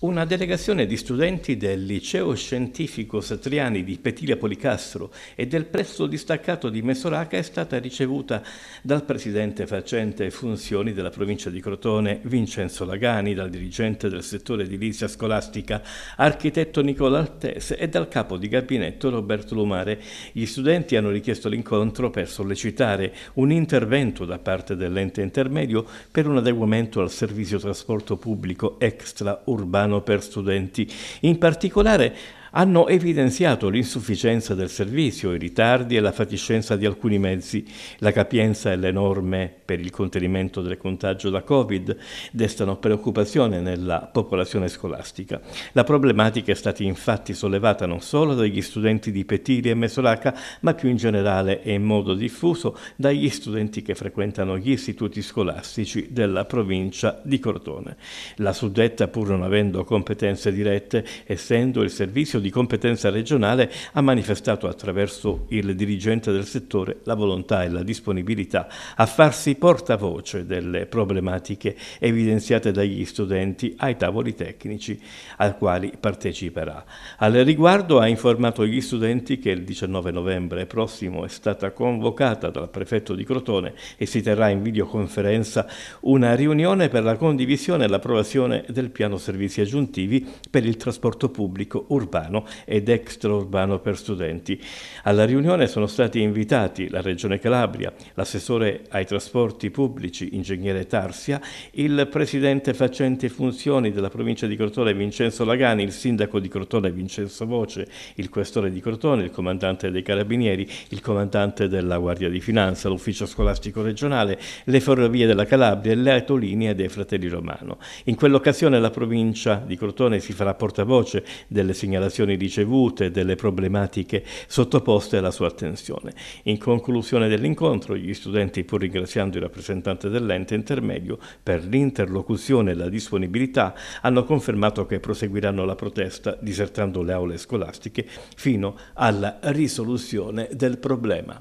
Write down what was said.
una delegazione di studenti del Liceo Scientifico Satriani di Petilia Policastro e del Presso Distaccato di Mesoraca è stata ricevuta dal presidente facente funzioni della provincia di Crotone, Vincenzo Lagani, dal dirigente del settore edilizia scolastica, architetto Nicola Altese e dal capo di gabinetto Roberto Lumare. Gli studenti hanno richiesto l'incontro per sollecitare un intervento da parte dell'ente intermedio per un adeguamento al servizio trasporto pubblico extraurbano italiano per studenti. In particolare hanno evidenziato l'insufficienza del servizio, i ritardi e la fatiscenza di alcuni mezzi. La capienza e le norme per il contenimento del contagio da Covid destano preoccupazione nella popolazione scolastica. La problematica è stata infatti sollevata non solo dagli studenti di Petiri e Mesolaca, ma più in generale e in modo diffuso dagli studenti che frequentano gli istituti scolastici della provincia di Cortone. La suddetta, pur non avendo competenze dirette, essendo il servizio di competenza regionale ha manifestato attraverso il dirigente del settore la volontà e la disponibilità a farsi portavoce delle problematiche evidenziate dagli studenti ai tavoli tecnici ai quali parteciperà. Al riguardo ha informato gli studenti che il 19 novembre prossimo è stata convocata dal prefetto di Crotone e si terrà in videoconferenza una riunione per la condivisione e l'approvazione del piano servizi aggiuntivi per il trasporto pubblico urbano urbano ed extraurbano per studenti. Alla riunione sono stati invitati la Regione Calabria, l'assessore ai trasporti pubblici, ingegnere Tarsia, il presidente facente funzioni della provincia di Crotone Vincenzo Lagani, il sindaco di Crotone Vincenzo Voce, il questore di Crotone, il comandante dei Carabinieri, il comandante della Guardia di Finanza, l'ufficio scolastico regionale, le ferrovie della Calabria e le autolinee dei Fratelli Romano. In quell'occasione la provincia di Crotone si farà portavoce delle segnalazioni segnalazioni ricevute e delle problematiche sottoposte alla sua attenzione. In conclusione dell'incontro, gli studenti, pur ringraziando il rappresentante dell'ente intermedio per l'interlocuzione e la disponibilità, hanno confermato che proseguiranno la protesta disertando le aule scolastiche fino alla risoluzione del problema.